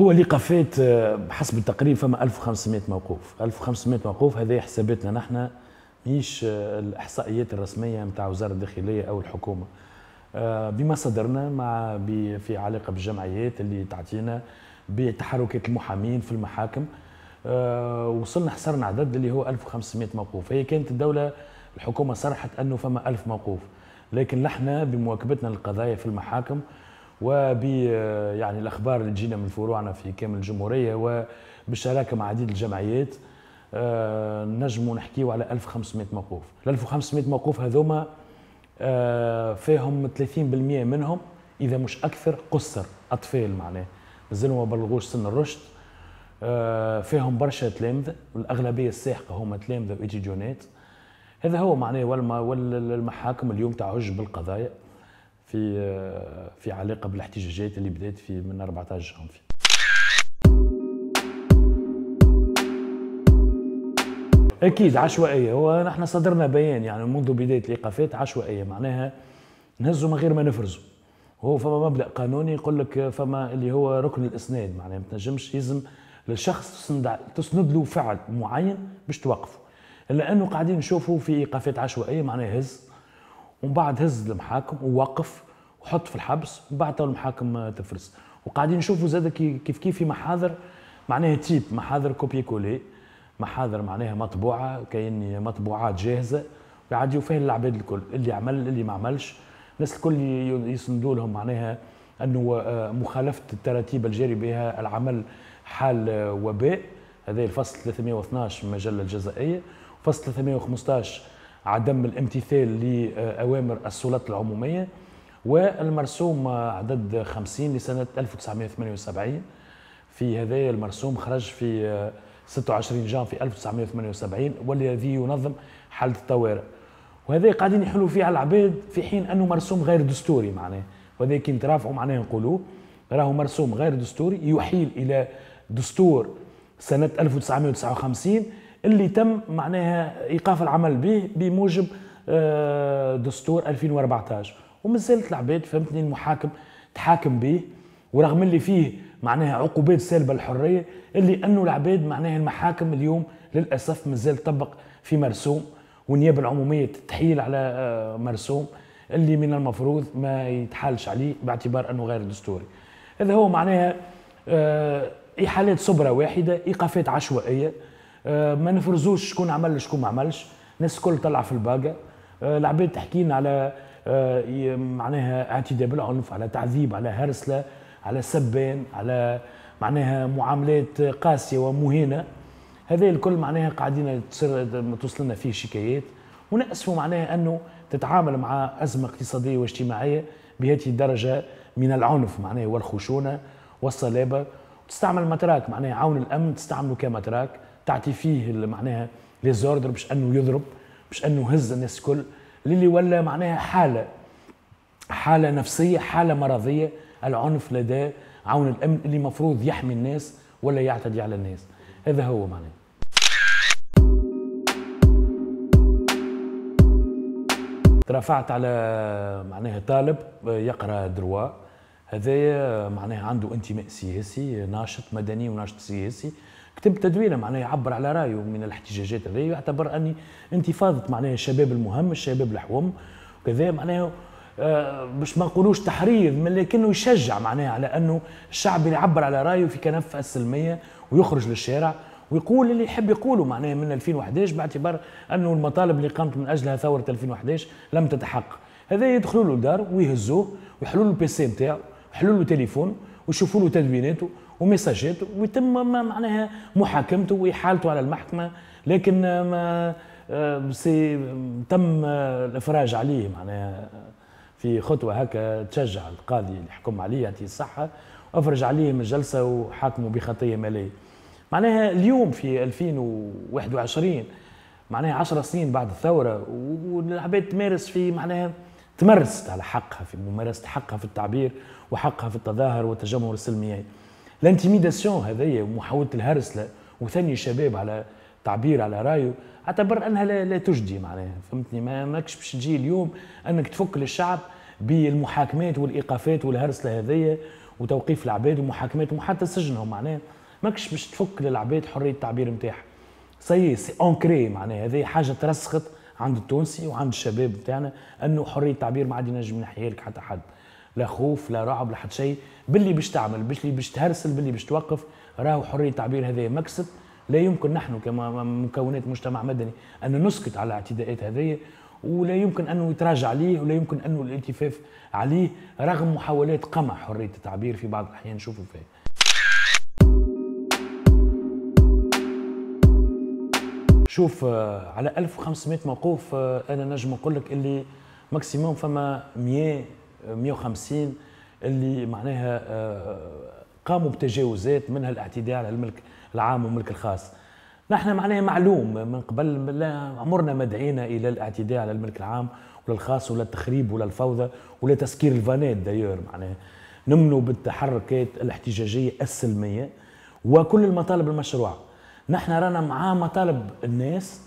هو اللي قفات آه، بحسب التقرير فما 1500 موقوف 1500 موقوف هذا حساباتنا نحن مش آه، الاحصائيات الرسميه نتاع وزاره الداخليه او الحكومه آه، بما صدرنا مع في علاقه بالجمعيات اللي تعطينا بتحركات المحامين في المحاكم وصلنا حصرنا عدد اللي هو 1500 موقوف هي كانت الدوله الحكومه صرحت انه فما 1000 موقوف لكن نحن بمواكبتنا للقضايا في المحاكم وب يعني الاخبار اللي تجينا من فروعنا في كامل الجمهوريه وبالشراكه مع عديد الجمعيات آه، نجموا نحكيوا على 1500 موقوف ال 1500 موقوف هذوما آه، فيهم 30% منهم اذا مش اكثر قصر اطفال معناه مازالوا ما بلغوش سن الرشد آه، فيهم برشا تلامذه والاغلبيه الساحقه هما تلامذه وايتيديونات هذا هو معناه والمحاكم اليوم تعج بالقضايا في آه، في علاقه بالاحتجاجات اللي بدات في من 14 جانفي اكيد عشوائيه هو نحن صدرنا بيان يعني منذ بدايه الايقافات عشوائيه معناها نهزوا من غير ما نفرزوا هو فما مبدا قانوني يقول لك فما اللي هو ركن الاسناد معناها ما تنجمش يلزم للشخص تسند له فعل معين باش توقفه الا انه قاعدين نشوفوا في ايقافات عشوائيه معناها هز ومن بعد هز المحاكم ووقف وحط في الحبس ومن بعد تو المحاكم تفرس وقاعدين نشوفوا زاد كيف كيف في محاضر معناها تيب محاضر كوبي كولي محاضر معناها مطبوعه كاين مطبوعات جاهزه ويعديوا فيها العباد الكل اللي عمل اللي ما عملش الناس الكل يسندوا لهم معناها انه آه، مخالفه التراتيب الجاري بها العمل حال آه، وباء هذا الفصل 312 من المجله الجزائيه فصل 315 عدم الامتثال لأوامر السلطة العمومية والمرسوم عدد 50 لسنة 1978 في هذا المرسوم خرج في 26 جان في 1978 والذي ينظم حالة الطوارئ وهذا قاعدين يحلوا فيه على العباد في حين أنه مرسوم غير دستوري معناه وهذا كي رافعوا معناه نقولوه راهو مرسوم غير دستوري يحيل إلى دستور سنة 1959 اللي تم معناها ايقاف العمل به بموجب آه، دستور 2014 ومازالت العباد فهمتني المحاكم تحاكم به ورغم اللي فيه معناها عقوبات سالبه للحريه اللي انه العباد معناها المحاكم اليوم للاسف مازال تطبق في مرسوم والنيابه العموميه تحيل على آه، مرسوم اللي من المفروض ما يتحالش عليه باعتبار انه غير دستوري هذا هو معناها آه، احالات صبره واحده ايقافات عشوائيه آه، ما نفرزوش شكون عمل شكون ما عملش الناس الكل طلع في الباقه آه، العباد تحكي لنا على آه، معناها اعتداء بالعنف على تعذيب على هرسله على سبان على معناها معاملات قاسيه ومهينه هذا الكل معناها قاعدين تصير توصلنا فيه شكايات ونأسفوا معناها انه تتعامل مع ازمه اقتصاديه واجتماعيه بهذه الدرجه من العنف معناها والخشونه والصلابه تستعمل متراك معناها عون الامن تستعمله كمتراك تعطي اللي معناها ليزوردر باش انه يضرب باش انه يهز الناس الكل للي ولا معناها حاله حاله نفسيه حاله مرضيه العنف لدى عون الامن اللي مفروض يحمي الناس ولا يعتدي على الناس هذا هو معناه ترافعت على معناها طالب يقرا دروا هذايا معناها عنده انتماء سياسي ناشط مدني وناشط سياسي كتب تدوينه معناه يعبر على رايه من الاحتجاجات هذه يعتبر اني انتفاضه معناه الشباب المهم الشباب الحوم وكذا معناه آه، باش ما نقولوش تحريض من لكنه يشجع معناه على انه الشعب يعبر على رايه في كنف السلميه ويخرج للشارع ويقول اللي يحب يقوله معناه من 2011 باعتبار انه المطالب اللي قامت من اجلها ثوره 2011 لم تتحقق هذا يدخلوا له الدار ويهزوه ويحلوا له البيسي نتاعو يحلوا له تليفون ويشوفوا له تدويناته وميساجات ويتم معناها محاكمته واحالته على المحكمه لكن ما آه، سي تم الافراج عليه معناها في خطوه هكا تشجع القاضي اللي حكم عليه يعطيه الصحه وافرج عليه من الجلسه وحاكمه بخطيه ماليه معناها اليوم في 2021 معناها 10 سنين بعد الثوره والعباد تمارس في معناها تمرست على حقها في ممارسه حقها في التعبير وحقها في التظاهر والتجمهر السلمي لانتيميداسيون هذايا ومحاوله الهرس وثاني الشباب على تعبير على رايه اعتبر انها لا, لا تجدي معناها فهمتني ما ماكش باش تجي اليوم انك تفك للشعب بالمحاكمات والايقافات والهرس هذايا وتوقيف العباد ومحاكمات وحتى سجنهم معناها ماكش باش تفك للعباد حريه التعبير نتاعها سي سي اونكري معناها هذه حاجه ترسخت عند التونسي وعند الشباب بتاعنا انه حريه التعبير ما عاد ينجم نحيالك لك حتى حد لا خوف لا رعب لا حتى شيء باللي باش تعمل باللي باش تهرسل باللي باش توقف راهو حريه التعبير هذه مكسب لا يمكن نحن كمكونات مجتمع مدني ان نسكت على الاعتداءات هذه ولا يمكن انه يتراجع عليه ولا يمكن انه الالتفاف عليه رغم محاولات قمع حريه التعبير في بعض الاحيان نشوفوا فيها شوف آه، على 1500 موقوف آه، انا نجم نقول لك اللي ماكسيموم فما 100 150 اللي معناها آه، قاموا بتجاوزات منها الاعتداء على الملك العام والملك الخاص نحن معناها معلوم من قبل لا عمرنا ما دعينا الى الاعتداء على الملك العام ولا الخاص ولا التخريب ولا الفوضى ولا تسكير الفانات دايور معناها نمنوا بالتحركات الاحتجاجيه السلميه وكل المطالب المشروعه نحن رانا مع مطالب الناس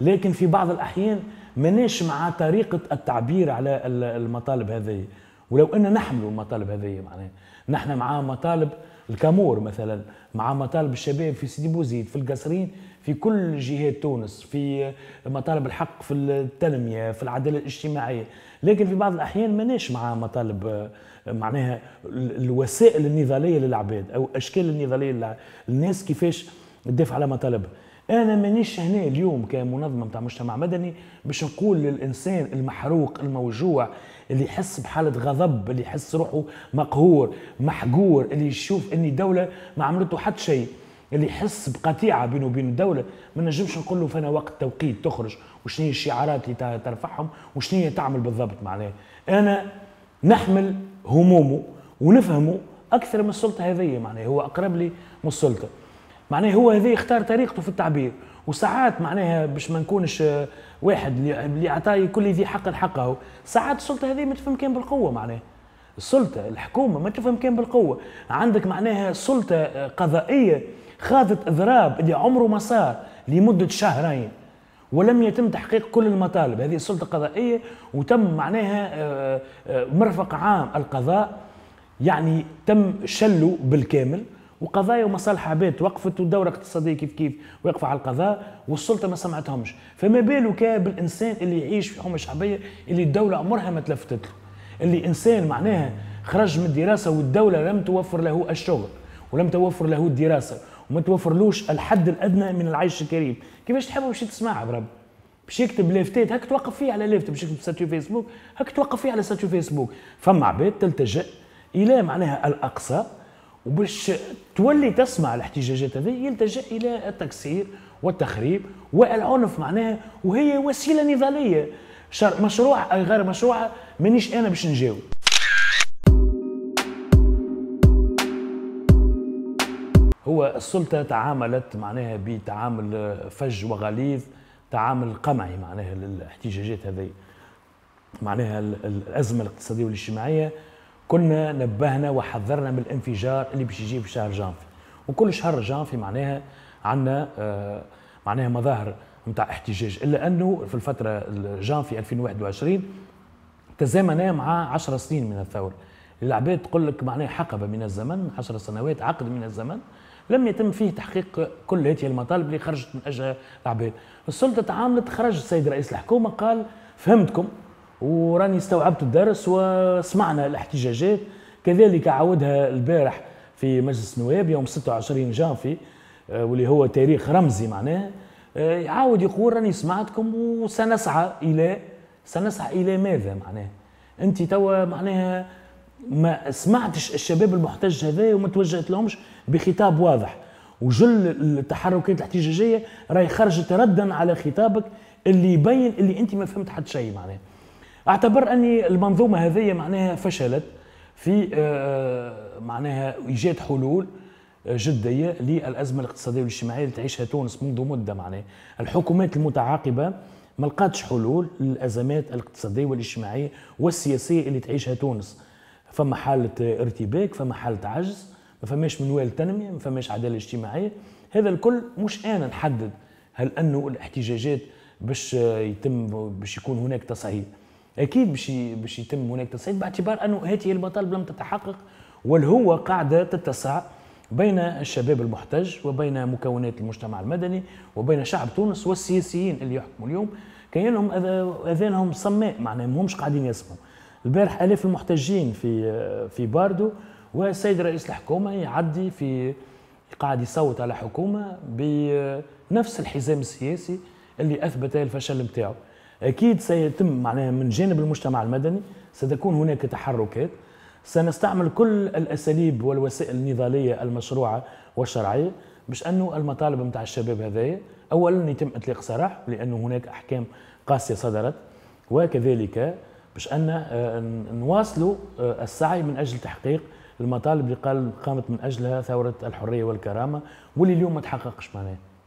لكن في بعض الاحيان مناش مع طريقه التعبير على المطالب هذه ولو ان نحملوا المطالب هذه معناها نحن مع مطالب الكامور مثلا مع مطالب الشباب في سيدي بوزيد في القصرين في كل جهات تونس في مطالب الحق في التنميه في العداله الاجتماعيه لكن في بعض الاحيان مناش مع مطالب معناها الوسائل النضاليه للعباد او اشكال النضاليه للناس كيفاش تدافع على مطالبها انا مانيش هنا اليوم كمنظمه نتاع مجتمع مدني باش نقول للانسان المحروق الموجوع اللي يحس بحاله غضب اللي يحس روحه مقهور محقور اللي يشوف ان الدوله ما عملته حتى شيء اللي يحس بقطيعه بينه وبين الدوله ما نجمش نقول له فانا وقت توقيت تخرج وشنو هي الشعارات اللي ترفعهم وشنو هي تعمل بالضبط معناها انا نحمل همومه ونفهمه اكثر من السلطه هذه معناها هو اقرب لي من السلطه معناها هو هذا يختار طريقته في التعبير وساعات معناها باش ما نكونش واحد اللي يعطي كل ذي حق حقه ساعات السلطه هذه ما تفهم كان بالقوه معناها السلطه الحكومه ما تفهم كان بالقوه عندك معناها سلطه قضائيه خاضت اضراب اللي عمره ما صار لمده شهرين ولم يتم تحقيق كل المطالب هذه السلطه القضائيه وتم معناها آه، آه، مرفق عام القضاء يعني تم شله بالكامل وقضايا ومصالح عباد وقفت والدوره الاقتصاديه كيف كيف واقفه على القضاء والسلطه ما سمعتهمش فما بالك بالانسان اللي يعيش في حومه شعبيه اللي الدوله عمرها ما تلفتت له اللي انسان معناها خرج من الدراسه والدوله لم توفر له الشغل ولم توفر له الدراسه وما توفرلوش الحد الادنى من العيش الكريم كيفاش تحب باش تسمع برب باش يكتب لافتات هاك توقف فيه على لافته باش يكتب ساتيو فيسبوك هاك توقف فيه على ساتيو فيسبوك فما عباد تلتجئ الى معناها الاقصى وباش تولي تسمع الاحتجاجات هذه يلتجا الى التكسير والتخريب والعنف معناها وهي وسيله نضاليه شر مشروع اي غير مشروع مانيش انا باش نجاوب هو السلطة تعاملت معناها بتعامل فج وغليظ تعامل قمعي معناها للاحتجاجات هذه معناها الأزمة الاقتصادية والاجتماعية كنا نبهنا وحذرنا من الانفجار اللي باش يجي في شهر جانفي وكل شهر جانفي معناها عندنا آه، معناها مظاهر نتاع احتجاج الا انه في الفتره جانفي 2021 تزامنا مع 10 سنين من الثوره العباد تقول لك معناها حقبه من الزمن 10 سنوات عقد من الزمن لم يتم فيه تحقيق كل هذه المطالب اللي خرجت من اجلها العباد السلطه تعاملت خرج السيد رئيس الحكومه قال فهمتكم وراني استوعبت الدرس وسمعنا الاحتجاجات كذلك عاودها البارح في مجلس النواب يوم 26 جانفي آه، واللي هو تاريخ رمزي معناه آه، يعاود يقول راني سمعتكم وسنسعى الى سنسعى الى ماذا معناه انت توا معناها ما سمعتش الشباب المحتج هذا وما توجهت لهمش بخطاب واضح وجل التحركات الاحتجاجيه راهي خرجت ردا على خطابك اللي يبين اللي انت ما فهمت حد شيء معناه اعتبر اني المنظومه هذه معناها فشلت في آه، معناها ايجاد حلول آه، جديه للازمه الاقتصاديه والاجتماعيه اللي تعيشها تونس منذ مده معناها الحكومات المتعاقبه ما لقاتش حلول للازمات الاقتصاديه والاجتماعيه والسياسيه اللي تعيشها تونس فما حاله ارتباك فما حاله عجز ما فماش منوال تنميه ما فماش عداله اجتماعيه هذا الكل مش انا نحدد هل انه الاحتجاجات باش آه، يتم باش يكون هناك تصعيد اكيد باش باش يتم هناك تصعيد باعتبار انه هاتي المطالب لم تتحقق والهو قاعده تتسع بين الشباب المحتج وبين مكونات المجتمع المدني وبين شعب تونس والسياسيين اللي يحكموا اليوم كانهم اذانهم صماء معناها ماهمش قاعدين يسمعوا البارح الاف المحتجين في في باردو والسيد رئيس الحكومه يعدي في قاعد يصوت على حكومه بنفس الحزام السياسي اللي اثبت الفشل نتاعو اكيد سيتم معناها من جانب المجتمع المدني ستكون هناك تحركات سنستعمل كل الاساليب والوسائل النضاليه المشروعه والشرعيه باش انه المطالب نتاع الشباب هذايا اولا يتم اطلاق سراح لانه هناك احكام قاسيه صدرت وكذلك باش ان آه، نواصلوا آه، السعي من اجل تحقيق المطالب اللي قال قامت من اجلها ثوره الحريه والكرامه واللي اليوم ما تحققش معناها